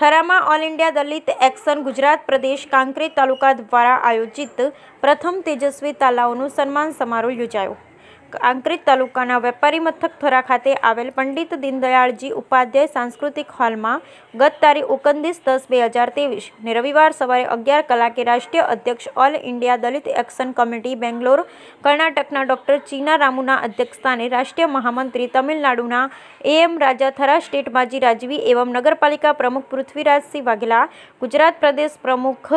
થરામાં all India Dalit action Gujarat Pradesh Kankrej તાલુકા દ્વારા આયોજિત પ્રથમ તેજસ્વી તાલાઓનું સન્માન સમારોહ યોજાયો આંકરીત તાલુકાના વેપારી મથક થરા ખાતે આવેલ પંડિત દીનદયાળજી ઉપાધ્યાય સાંસ્કૃતિક હોલમાં ગત તારીખ ઓગણત્રીસ દસ બે હજાર ત્રેવીસને રવિવાર સવારે અગિયાર કલાકે રાષ્ટ્રીય અધ્યક્ષ all India Dalit action committee Bangalore કર્ણાટકના ડોક્ટર ચીના રામુના અધ્યક્ષસ્થાને રાષ્ટ્રીય મહામંત્રી તમિલનાડુના એએમ રાજા થરા સ્ટેટ માજી રાજવી એવં નગરપાલિકા પ્રમુખ પૃથ્વીરાજસિંહ વાઘેલા ગુજરાત પ્રદેશ પ્રમુખ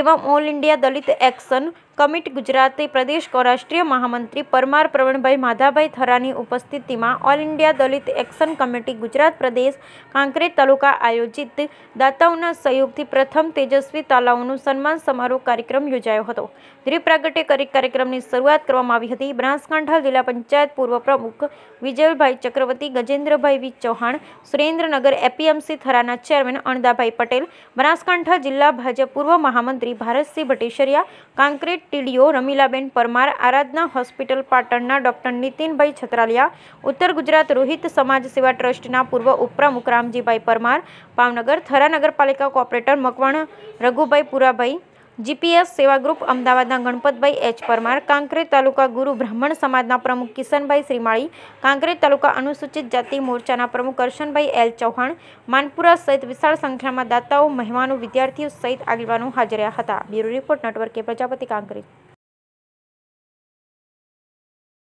એવં all India Dalit action committee Gujarati Pradesh રાષ્ટ્રીય મહામંત્રી પરમાર પ્રવણભાઈ માધાભાઈ થરાની ઉપસ્થિતિમાં all India Dalit action committee Gujarat Pradesh Kankrej તાલુકા આયોજિત દાતાઓના સહયોગથી પ્રથમ તેજસ્વી તાલાઓનું સન્માન સમારોહ કાર્યક્રમ યોજાયો હતો ધ્રિપ્રાગટ્ય કરી કાર્યક્રમની શરૂઆત કરવામાં આવી હતી બનાસકાંઠા જિલ્લા પંચાયત પૂર્વ પ્રમુખ વિજયભાઈ ચક્રવર્તી ગજેન્દ્રભાઈ વી ચૌહાણ સુરેન્દ્રનગર એપીએમસી થરાના ચેરમેન અણદાભાઈ પટેલ બનાસકાંઠા જિલ્લા ભાજપ પૂર્વ મહામંત્રી ભારતસિંહ ભટેશરિયા કાંકરેટ ટીડીઓ રમીલાબેન પરમાર આરાધના હોસ્પિટલ પાટણના ડોક્ટર નીતિનભાઈ છત્રાલિયા ઉત્તર ગુજરાત રોહિત સમાજ સેવા ટ્રસ્ટના પૂર્વ ઉપપ્રમુખ રામજીભાઈ પરમાર ભાવનગર થરા નગરપાલિકા corporator Makwana Raghubhai Purabhai GPS Seva group અમદાવાદના ગણપતભાઈ એચ પરમાર કાંકરેજ તાલુકા ગુરુ બ્રાહ્મણ સમાજના પ્રમુખ કિશનભાઈ શ્રીમાળી કાંકરેજ તાલુકા અનુસૂચિત જાતિ મોરચાના પ્રમુખ કરશનભાઈ એલ ચૌહાણ માનપુરા સહિત વિશાળ સંખ્યામાં દાતાઓ મહેમાનો વિદ્યાર્થીઓ સહિત આગેવાનો હાજર હતા બ્યુરો રિપોર્ટ નેટવર્કે પ્રજાપતિ કાંકરેજ